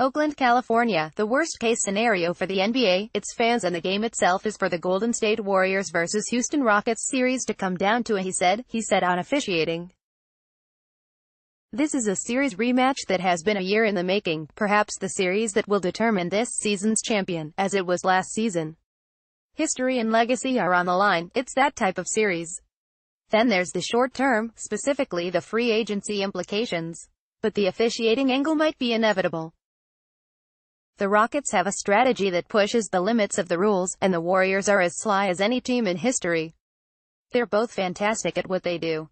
Oakland, California, the worst-case scenario for the NBA, its fans and the game itself is for the Golden State Warriors versus Houston Rockets series to come down to a he said, he said on officiating. This is a series rematch that has been a year in the making, perhaps the series that will determine this season's champion, as it was last season. History and legacy are on the line, it's that type of series. Then there's the short term, specifically the free agency implications. But the officiating angle might be inevitable. The Rockets have a strategy that pushes the limits of the rules, and the Warriors are as sly as any team in history. They're both fantastic at what they do.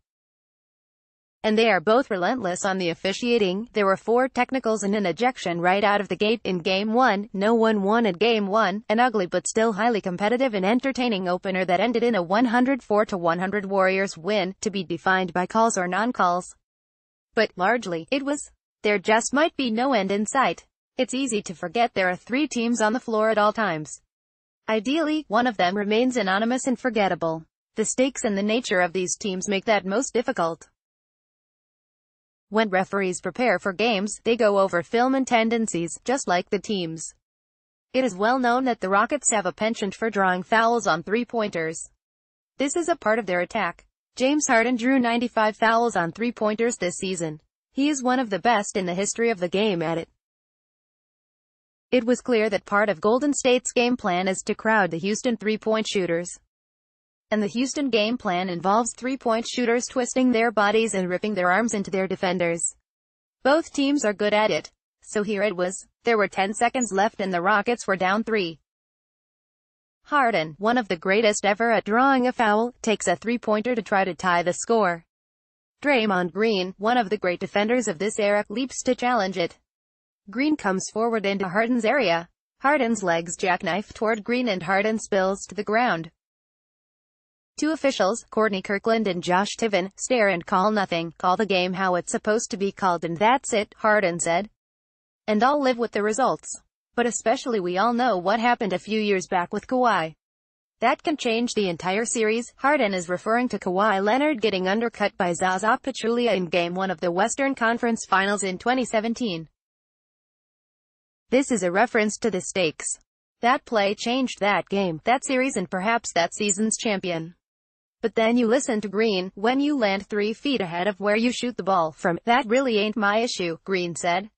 And they are both relentless on the officiating. There were four technicals and an ejection right out of the gate in Game 1. No one won at Game 1, an ugly but still highly competitive and entertaining opener that ended in a 104-100 Warriors win, to be defined by calls or non-calls. But, largely, it was. There just might be no end in sight. It's easy to forget there are three teams on the floor at all times. Ideally, one of them remains anonymous and forgettable. The stakes and the nature of these teams make that most difficult. When referees prepare for games, they go over film and tendencies, just like the teams. It is well known that the Rockets have a penchant for drawing fouls on three-pointers. This is a part of their attack. James Harden drew 95 fouls on three-pointers this season. He is one of the best in the history of the game at it. It was clear that part of Golden State's game plan is to crowd the Houston three-point shooters. And the Houston game plan involves three-point shooters twisting their bodies and ripping their arms into their defenders. Both teams are good at it. So here it was. There were 10 seconds left and the Rockets were down three. Harden, one of the greatest ever at drawing a foul, takes a three-pointer to try to tie the score. Draymond Green, one of the great defenders of this era, leaps to challenge it. Green comes forward into Harden's area. Harden's legs jackknife toward Green and Harden spills to the ground. Two officials, Courtney Kirkland and Josh Tiven, stare and call nothing, call the game how it's supposed to be called and that's it, Harden said. And I'll live with the results. But especially we all know what happened a few years back with Kawhi. That can change the entire series. Harden is referring to Kawhi Leonard getting undercut by Zaza Pachulia in Game 1 of the Western Conference Finals in 2017. This is a reference to the stakes. That play changed that game, that series and perhaps that season's champion. But then you listen to Green, when you land three feet ahead of where you shoot the ball from, that really ain't my issue, Green said.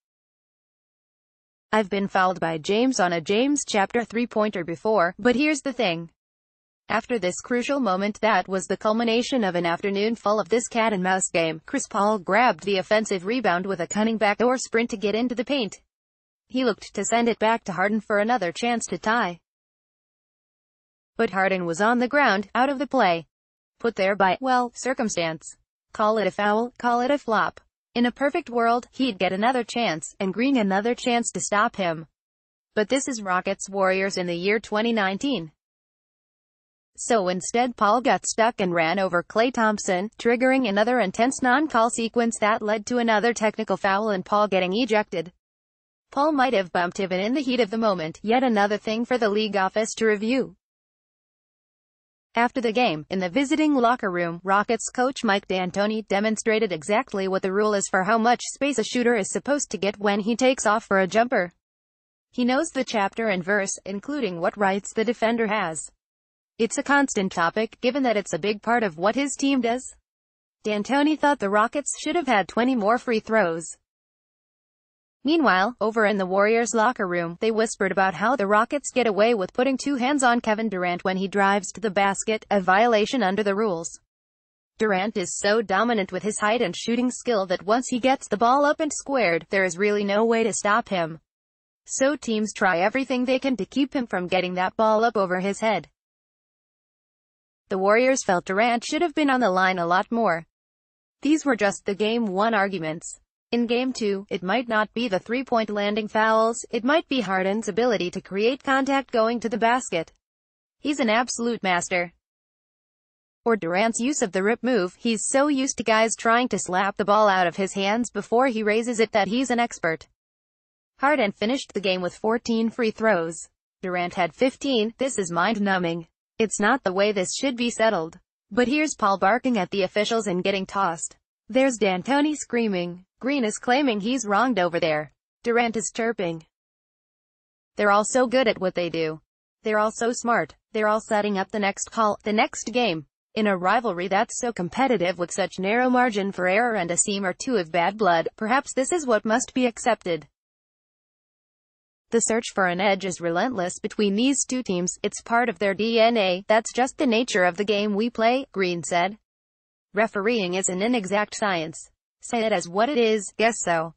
I've been fouled by James on a James chapter 3-pointer before, but here's the thing. After this crucial moment that was the culmination of an afternoon full of this cat-and-mouse game, Chris Paul grabbed the offensive rebound with a cunning backdoor sprint to get into the paint. He looked to send it back to Harden for another chance to tie. But Harden was on the ground, out of the play. Put there by, well, circumstance. Call it a foul, call it a flop. In a perfect world, he'd get another chance, and Green another chance to stop him. But this is Rockets Warriors in the year 2019. So instead Paul got stuck and ran over Clay Thompson, triggering another intense non-call sequence that led to another technical foul and Paul getting ejected. Paul might have bumped Ivan in the heat of the moment, yet another thing for the league office to review. After the game, in the visiting locker room, Rockets coach Mike D'Antoni demonstrated exactly what the rule is for how much space a shooter is supposed to get when he takes off for a jumper. He knows the chapter and verse, including what rights the defender has. It's a constant topic, given that it's a big part of what his team does. D'Antoni thought the Rockets should have had 20 more free throws. Meanwhile, over in the Warriors' locker room, they whispered about how the Rockets get away with putting two hands on Kevin Durant when he drives to the basket, a violation under the rules. Durant is so dominant with his height and shooting skill that once he gets the ball up and squared, there is really no way to stop him. So teams try everything they can to keep him from getting that ball up over his head. The Warriors felt Durant should have been on the line a lot more. These were just the game one arguments. In Game 2, it might not be the three-point landing fouls, it might be Harden's ability to create contact going to the basket. He's an absolute master. Or Durant's use of the rip move, he's so used to guys trying to slap the ball out of his hands before he raises it that he's an expert. Harden finished the game with 14 free throws. Durant had 15, this is mind-numbing. It's not the way this should be settled. But here's Paul barking at the officials and getting tossed. There's D'Antoni screaming. Green is claiming he's wronged over there. Durant is chirping. They're all so good at what they do. They're all so smart. They're all setting up the next call, the next game. In a rivalry that's so competitive with such narrow margin for error and a seam or two of bad blood, perhaps this is what must be accepted. The search for an edge is relentless between these two teams, it's part of their DNA, that's just the nature of the game we play, Green said. Refereeing is an inexact science. Say it as what it is, Guess so.